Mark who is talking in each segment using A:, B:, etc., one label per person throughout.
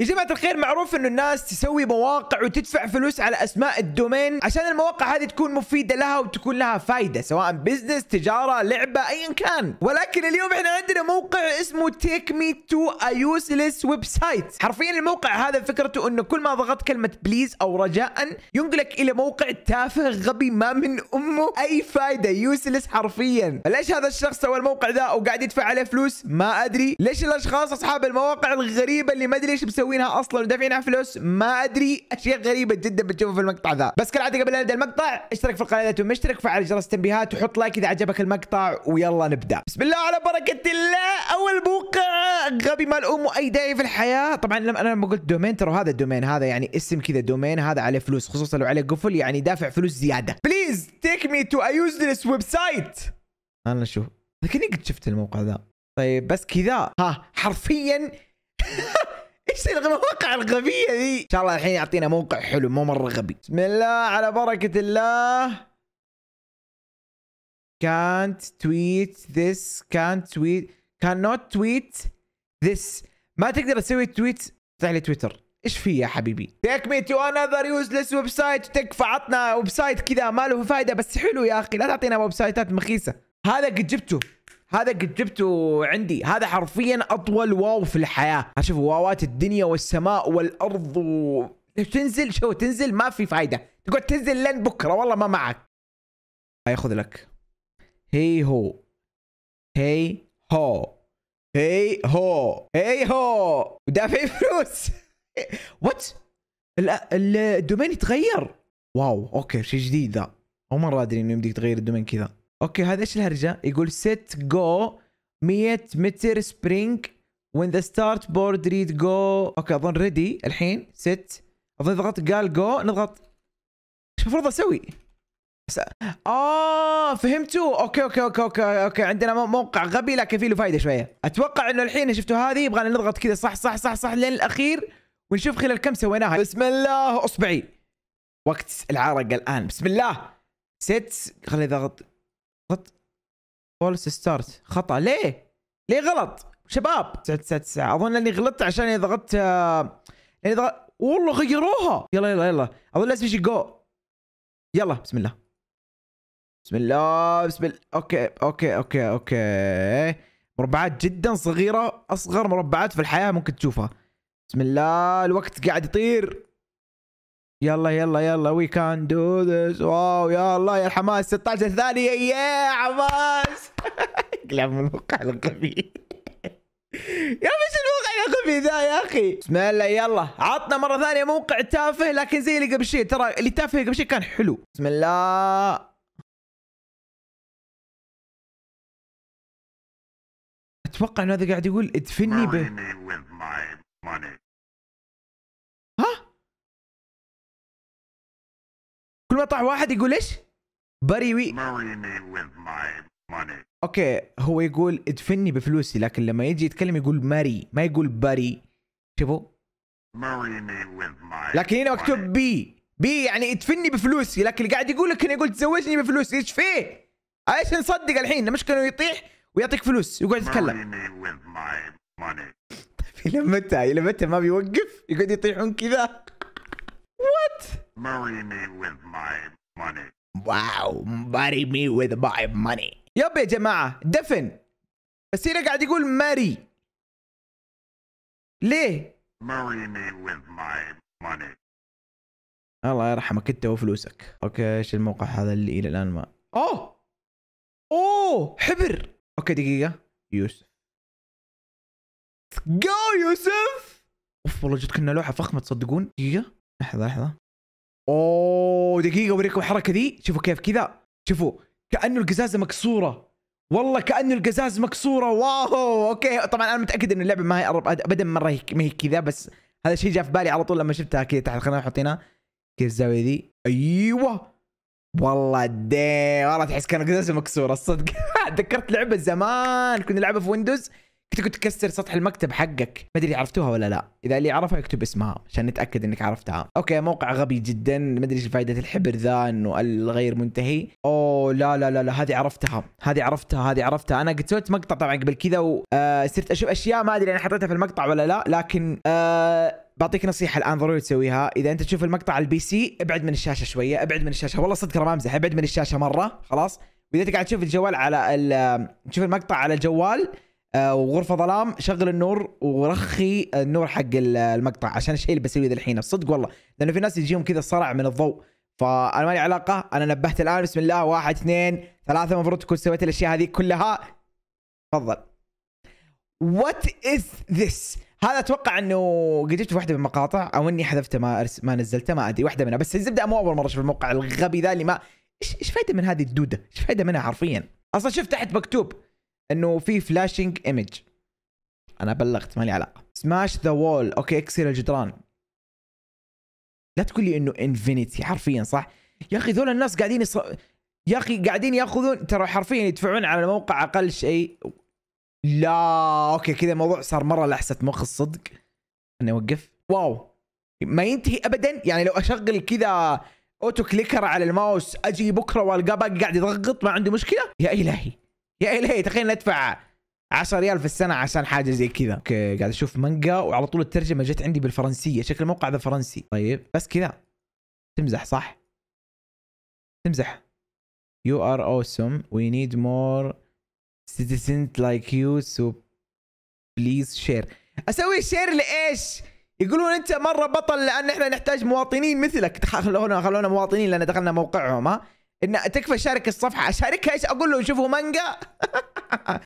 A: يا جماعة الخير معروف انه الناس تسوي مواقع وتدفع فلوس على اسماء الدومين عشان المواقع هذه تكون مفيدة لها وتكون لها فايدة سواء بزنس تجارة لعبة ايا كان ولكن اليوم احنا عندنا موقع اسمه تيك مي تو ايوسلس ويب سايت حرفيا الموقع هذا فكرته انه كل ما ضغطت كلمة بليز او رجاء ينقلك الى موقع تافه غبي ما من امه اي فايدة يوسلس حرفيا ليش هذا الشخص سوى الموقع ذا وقاعد يدفع عليه فلوس ما ادري ليش الاشخاص اصحاب المواقع الغريبة اللي ما ادري ايش مسوينها اصلا ودافعينها فلوس ما ادري اشياء غريبه جدا بتشوفها في المقطع ذا بس كالعاده قبل لا نبدا المقطع اشترك في القناه اذا مشترك وفعل جرس التنبيهات وحط لايك اذا عجبك المقطع ويلا نبدا بسم الله على بركه الله اول موقع غبي مال امه اي داعي في الحياه طبعا لما انا لما قلت دومين ترى هذا الدومين هذا يعني اسم كذا دومين هذا عليه فلوس خصوصا لو عليه قفل يعني دافع فلوس زياده بليز تيك مي تو اي يوزلس ويب سايت انا شوف لكني قد شفت الموقع ذا طيب بس كذا ها حرفيا ايش المواقع الغبيه ذي؟ ان شاء الله الحين يعطينا موقع حلو مو مره غبي بسم الله على بركه الله can't tweet this can't tweet cannot tweet this ما تقدر تسوي تويت افتح لي تويتر ايش في يا حبيبي تيك مي تو انذر يوزلس ويب سايت تكفى عطنا ويب سايت كذا ما له فايده بس حلو يا اخي لا تعطينا ويب سايتات مخيسه هذا قد جبته هذا قد جبته عندي هذا حرفيا اطول واو في الحياه اشوف واوات الدنيا والسماء والارض و... تنزل شو تنزل ما في فايده تقعد تنزل لين بكره والله ما معك هياخذ لك هي هو هي هو هي هو هي هو ودافعين فلوس وات الدومين تغير واو اوكي شيء جديد ذا اول مره ادري انه يمديك تغير الدومين كذا اوكي هذا ايش الهرجه يقول سيت جو 100 متر سبرينج وين ذا ستارت بورد ريد جو اوكي اظن ريدي الحين سيت اظن ضغطت قال جو نضغط ايش المفروض اسوي؟ س... اه فهمتوا اوكي اوكي اوكي اوكي اوكي عندنا موقع غبي لكن فيه له فائده شويه اتوقع انه الحين شفتوا هذه يبغى نضغط كذا صح صح صح صح لين الاخير ونشوف خلال كم سويناها بسم الله اصبعي وقت العرق الان بسم الله ست خليني اضغط خط فولس ستارت خطا ليه؟ ليه غلط؟ شباب 999 اظن اني غلطت عشان اذا ضغطت آه، اني ضغط والله غيروها يلا يلا يلا اظن لازم يجي جو يلا بسم الله بسم الله بسم الله اوكي اوكي اوكي اوكي مربعات جدا صغيره اصغر مربعات في الحياه ممكن تشوفها بسم الله الوقت قاعد يطير يلا يلا يلا وي كان دو ذس واو يا الله يا الحماس 16 ثانيه يا حماس من الموقع الغبي يا مش الموقع الغبي ذا يا اخي بسم الله يلا عطنا مره ثانيه موقع تافه لكن زي اللي قبل شيء ترى اللي تافه قبل شيء كان حلو بسم الله اتوقع انه هذا قاعد يقول ادفني ب كل ما طلع واحد يقول ايش؟ وي اوكي هو يقول ادفني بفلوسي لكن لما يجي يتكلم يقول ماري ما يقول باري شوفوا لكن هنا مكتوب بي بي يعني ادفني بفلوسي لكن اللي قاعد يقول لك هنا يقول تزوجني بفلوسي ايش فيه؟ ايش نصدق الحين المشكله انه يطيح ويعطيك فلوس ويقعد يتكلم طيب الى متى ما بيوقف يقعد يطيحون كذا Marry me with my money. واو marry me with my money. يب يا جماعة دفن بس هنا قاعد يقول ماري ليه؟ marry me with my money. الله يرحمك انت وفلوسك. اوكي ايش الموقع هذا اللي الى الان ما اوه اوه حبر اوكي دقيقة يوسف جو يوسف اوف والله جت كنا لوحة فخمة تصدقون؟ دقيقة لحظة لحظة اوه دقيقه اوريكم الحركه ذي شوفوا كيف كذا شوفوا كانه القزازه مكسوره والله كانه القزاز مكسوره واو اوكي طبعا انا متاكد ان اللعبه ما هي ابدا مره ما هي كذا بس هذا الشيء جاء في بالي على طول لما شفتها كذا تحت خلينا نحطينها كيف الزاويه ذي ايوه والله دي والله تحس كان القزازه مكسوره الصدق تذكرت لعبه زمان كنا نلعبها في ويندوز كنت تكسر سطح المكتب حقك ما ادري عرفتوها ولا لا اذا اللي عرفها يكتب اسمها عشان نتاكد انك عرفتها اوكي موقع غبي جدا ما ادري ايش فائده الحبر ذا انه الغير منتهي اوه لا لا لا لا هذه عرفتها هذه عرفتها هذه عرفتها انا قد سويت مقطع طبعا قبل كذا وصرت آه، اشوف اشياء ما ادري انا حطيتها في المقطع ولا لا لكن آه بعطيك نصيحة الآن ضروري تسويها، إذا أنت تشوف المقطع على البي سي ابعد من الشاشة شوية، ابعد من الشاشة، والله صدق ما امزح، ابعد من الشاشة مرة، خلاص؟ وإذا أنت قاعد تشوف الجوال على آه، تشوف المقطع على الجوال آه، وغرفه ظلام شغل النور ورخي النور حق المقطع عشان الشيء اللي بسويه الحين الصدق والله لانه في ناس يجيهم كذا صرع من الضوء فانا مالي علاقه انا نبهت الان بسم الله واحد اثنين ثلاثه المفروض تكون سويت الاشياء هذه كلها تفضل وات از ذس هذا اتوقع انه قد جبت واحده من المقاطع او اني حذفته ما أرس... ما نزلته ما ادري واحده منها بس الزبده مو اول مره اشوف الموقع الغبي ذا اللي ما ايش ايش فايده من هذه الدوده؟ ايش فايده منها حرفيا؟ اصلا شفت تحت مكتوب انه في فلاشنج ايمج انا بلغت ما لي علاقه سماش ذا وول اوكي اكسر الجدران لا تقول لي انه انفينيتي حرفيا صح يا اخي ذول الناس قاعدين يص... يا اخي قاعدين ياخذون ترى حرفيا يدفعون على الموقع اقل شيء لا اوكي كذا الموضوع صار مره لحسه مخ الصدق اني اوقف واو ما ينتهي ابدا يعني لو اشغل كذا اوتو كليكر على الماوس اجي بكره والقى باقي قاعد يضغط ما عنده مشكله يا الهي يا الهي تخيل ندفع 10 ريال في السنه عشان حاجه زي كذا اوكي قاعد اشوف مانجا وعلى طول الترجمه جت عندي بالفرنسيه شكل الموقع ذا فرنسي طيب بس كذا تمزح صح تمزح You are awesome. We need more citizens like you. So please share. اسوي شير لايش؟ يقولون انت مره بطل لان احنا نحتاج مواطنين مثلك خلونا خلونا مواطنين لان دخلنا موقعهم ها ان تكفى شارك الصفحه اشاركها ايش اقول له شوفوا مانجا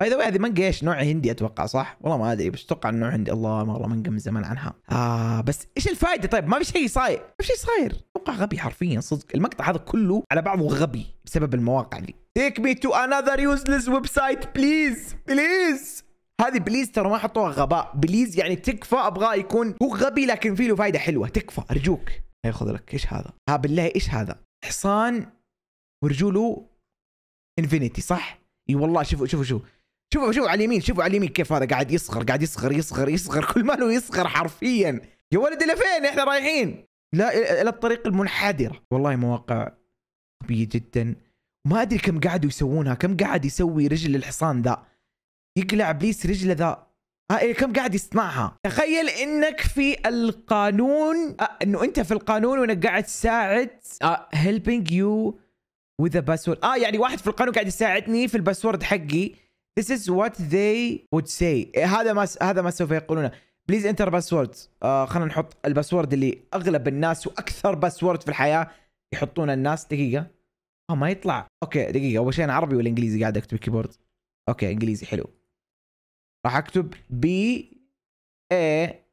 A: باي ذا هذه مانجا ايش نوع هندي اتوقع صح والله ما ادري بس اتوقع انه هندي الله والله مانجا من زمان عنها آه بس ايش الفائده طيب ما في شيء صاير ما في شيء صاير اتوقع غبي حرفيا صدق المقطع هذا كله على بعضه غبي بسبب المواقع دي تيك مي تو انذر يوزلس ويب سايت بليز بليز هذه بليز ترى ما حطوها غباء بليز يعني تكفى ابغاه يكون هو غبي لكن فيه له فايده حلوه تكفى ارجوك ياخذ لك ايش هذا ها بالله ايش هذا حصان ورجوله انفينيتي صح؟ اي والله شوفوا شوفوا شوفوا شوفوا شوفوا على اليمين شوفوا على اليمين كيف هذا قاعد يصغر قاعد يصغر يصغر يصغر كل ماله يصغر حرفيا يا ولد الى فين احنا رايحين؟ لا الى الطريق المنحدره والله مواقع غبيه جدا ما ادري كم قعدوا يسوونها كم قعد يسوي رجل الحصان ذا يقلع ابليس رجله ذا آه إيه، كم قاعد يصنعها تخيل انك في القانون آه انه انت في القانون وانك قاعد تساعد هيلبينج آه، يو وذا باسورد اه يعني واحد في القانون قاعد يساعدني في الباسورد حقي This is what they would say هذا ما س... هذا ما سوف يقولونه بليز انتر باسورد آه خلينا نحط الباسورد اللي اغلب الناس واكثر باسورد في الحياه يحطون الناس دقيقه اه ما يطلع اوكي دقيقه اول شيء انا عربي ولا انجليزي قاعد اكتب الكيبورد اوكي انجليزي حلو راح اكتب بي اي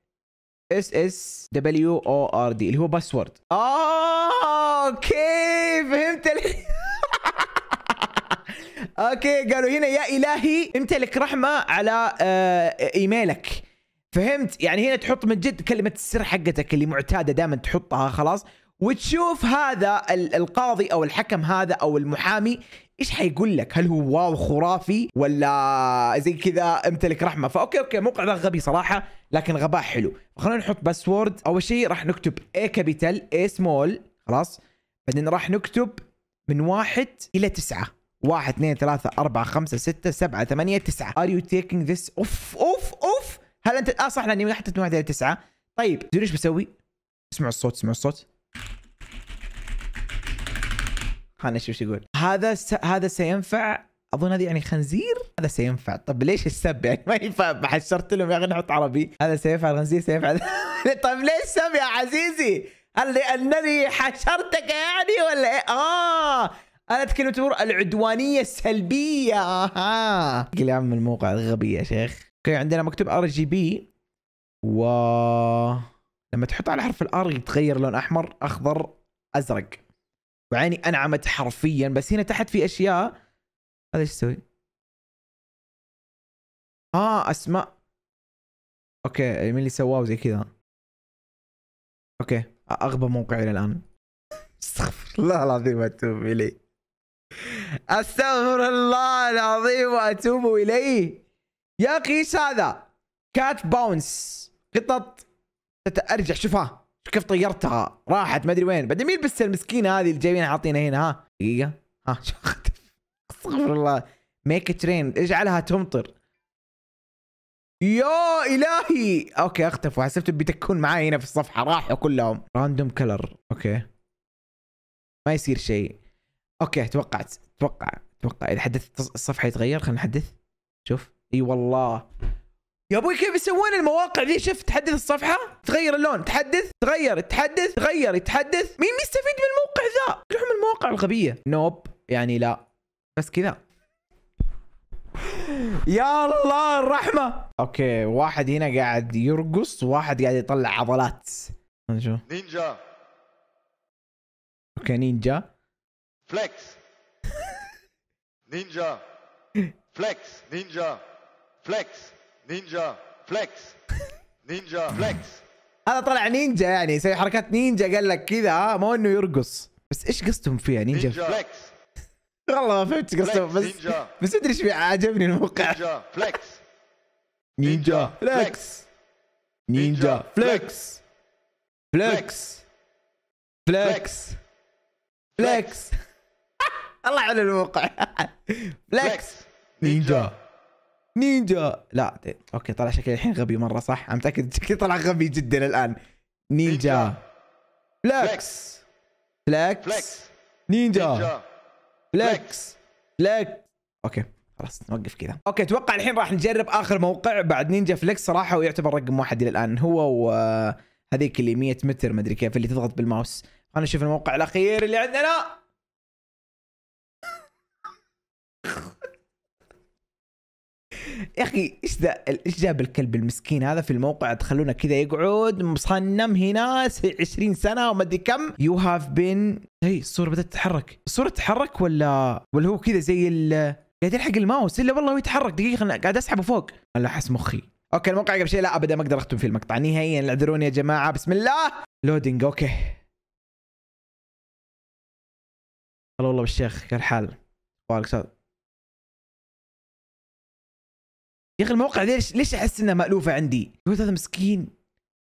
A: اس اس دبليو او ار دي اللي هو باسورد اه اوكي فهمت الحين اوكي قالوا هنا يا الهي امتلك رحمه على آه، ايميلك فهمت يعني هنا تحط من جد كلمه السر حقتك اللي معتاده دائما تحطها خلاص وتشوف هذا القاضي او الحكم هذا او المحامي ايش حيقول لك هل هو واو خرافي ولا زي كذا امتلك رحمه فاوكي اوكي موقع ذا غبي صراحه لكن غباء حلو خلينا نحط باسورد اول شيء راح نكتب اي كابيتال اي سمول خلاص بعدين راح نكتب من واحد الى تسعه 1 2 3 4 5 6 7 8 9 ار يو تيكينج ذس اوف اوف اوف هل انت اه صح لاني حطيت من 1 الى 9 طيب تدري ايش بسوي؟ اسمعوا الصوت اسمعوا الصوت خلنا نشوف ايش يقول هذا س... هذا سينفع اظن هذه يعني خنزير هذا سينفع طيب ليش السب يعني ما ينفع حشرت لهم يا اخي نحط عربي هذا سينفع الخنزير سينفع طيب ليش سب يا عزيزي؟ قال لي انني حشرتك يعني ولا ايه؟ اه انا اتكلم تمر العدوانيه السلبيه ها يا عم الموقع الغبي يا شيخ اوكي عندنا مكتوب ار جي بي و لما تحط على حرف الار يتغير لون احمر اخضر ازرق وعيني انعمت حرفيا بس هنا تحت في اشياء هذا ايش يسوي؟ اه اسماء اوكي يعني مين اللي سواه وزي كذا اوكي اغبى موقع الى الان استغفر الله العظيم اتوب اليه استغفر الله العظيم واتوب اليه يا اخي ايش هذا كات باونس قطط تتارجح شوفها كيف طيرتها راحت ما ادري وين بعدين مين بس المسكينه هذه اللي جايبينها حاطينها هنا ها دقيقه ها استغفر الله ميك ترين اجعلها تمطر يا الهي اوكي اختفوا حسبت بيتكون معي هنا في الصفحه راحوا كلهم راندوم كلر اوكي ما يصير شيء اوكي توقعت اتوقع اتوقع اذا حدثت الصفحه يتغير خلينا نحدث شوف اي والله يا ابوي كيف يسوون المواقع ذي شفت تحدث الصفحه تغير اللون تحدث تغير تحدث تغير تحدث مين مستفيد من الموقع ذا كلهم المواقع الغبيه نوب يعني لا بس كذا يا الله الرحمه اوكي واحد هنا قاعد يرقص واحد قاعد يطلع عضلات نشوف نينجا اوكي نينجا فليكس نينجا فليكس نينجا فليكس نينجا فليكس نينجا فليكس هذا طلع نينجا يعني يسوي حركات نينجا قال لك كذا آه، مو انه يرقص بس ايش قصدهم فيها نينجا, فليكس والله ما فهمت قصدهم بس نينجا. بس ادري ايش عجبني الموقع نينجا فليكس نينجا فليكس نينجا فليكس فليكس فليكس فليكس الله على الموقع فليكس نينجا نينجا لا دي. اوكي طلع شكلي الحين غبي مره صح انا متاكد شكلي طلع غبي جدا الان نينجا فليكس فليكس نينجا فليكس فليكس اوكي خلاص نوقف كذا اوكي اتوقع الحين راح نجرب اخر موقع بعد نينجا فليكس صراحه ويعتبر رقم واحد الى الان هو وهذيك اللي 100 متر ما ادري كيف اللي تضغط بالماوس خلينا نشوف الموقع الاخير اللي عندنا يا اخي ايش ذا ايش جاب الكلب المسكين هذا في الموقع تخلونه كذا يقعد مصنم هنا 20 سنه وما ادري كم يو هاف بين هي الصوره بدات تتحرك الصوره تتحرك ولا ولا هو كذا زي ال قاعد يلحق الماوس الا والله هو يتحرك دقيقه خلنا قاعد اسحبه فوق انا احس مخي اوكي الموقع قبل شيء لا ابدا ما اقدر اختم في المقطع نهائيا اعذروني يا جماعه بسم الله لودينج اوكي هلا والله بالشيخ كيف الحال؟ اخبارك يا اخي الموقع ليش ليش احس انها مالوفه عندي؟ الولد هذا مسكين كانه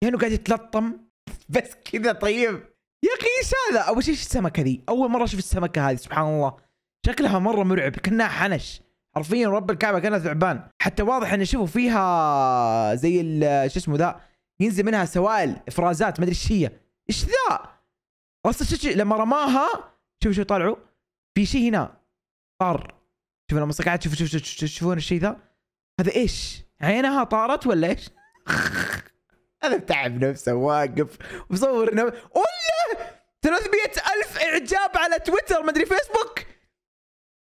A: يعني قاعد يتلطم بس كذا طيب يا اخي ايش هذا؟ اول شيء السمكه ذي؟ اول مره اشوف السمكه هذه سبحان الله شكلها مره مرعب كانها حنش حرفيا رب الكعبه كانها ثعبان حتى واضح انه شوفوا فيها زي شو اسمه ذا ينزل منها سوائل افرازات ما ادري ايش هي ايش ذا؟ اصلا لما رماها شوفوا شو طالعوا في شيء هنا طار شوف لما قاعد شوف شوف شوف شوفون الشيء ذا هذا ايش؟ عينها طارت ولا ايش؟ هذا تعب نفسه واقف مصور نفسه ولا 300 ألف إعجاب على تويتر مدري فيسبوك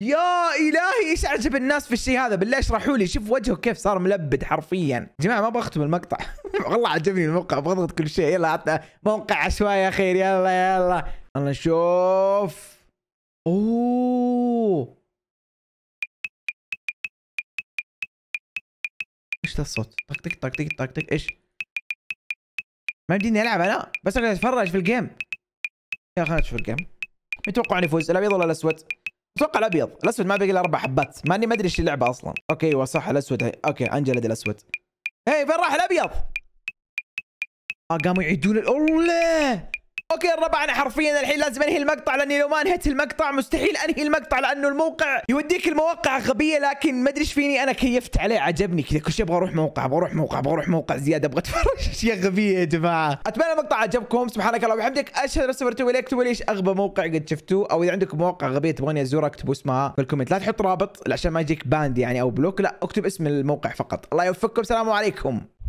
A: يا إلهي إيش أعجب الناس في الشيء هذا بالله اشرحوا لي شوف وجهه كيف صار ملبد حرفيا جماعة ما بختم المقطع والله عجبني الموقع بضغط كل شيء يلا عطنا موقع عشوائي خير يلا يلا يلا نشوف اوه ايش ذا الصوت طق طق طق طق طق طق ايش ما يمديني العب انا بس اقعد اتفرج في الجيم يا خلينا نشوف الجيم متوقعون يفوز الابيض ولا الاسود اتوقع الابيض الاسود ما باقي الا اربع حبات ماني ما ادري ايش اللعبه اصلا اوكي ايوه صح الاسود هي. اوكي انجلد الاسود هي فين راح الابيض اه قاموا يعيدون الله اوكي الربع انا حرفيا الحين لازم انهي المقطع لاني لو ما انهيت المقطع مستحيل انهي المقطع لانه الموقع يوديك المواقع غبيه لكن ما ادري ايش فيني انا كيفت عليه عجبني كذا كل شيء ابغى اروح موقع ابغى اروح موقع ابغى اروح موقع زياده ابغى اتفرج اشياء غبيه يا جماعه اتمنى المقطع عجبكم سبحانك اللهم وبحمدك اشهد ان لا اله اكتبوا لي ايش اغبى موقع قد شفتوه او اذا عندكم مواقع غبيه تبغوني ازورها اكتبوا اسمها في الكومنت لا تحط رابط عشان ما يجيك باند يعني او بلوك لا اكتب اسم الموقع فقط الله يوفقكم السلام عليكم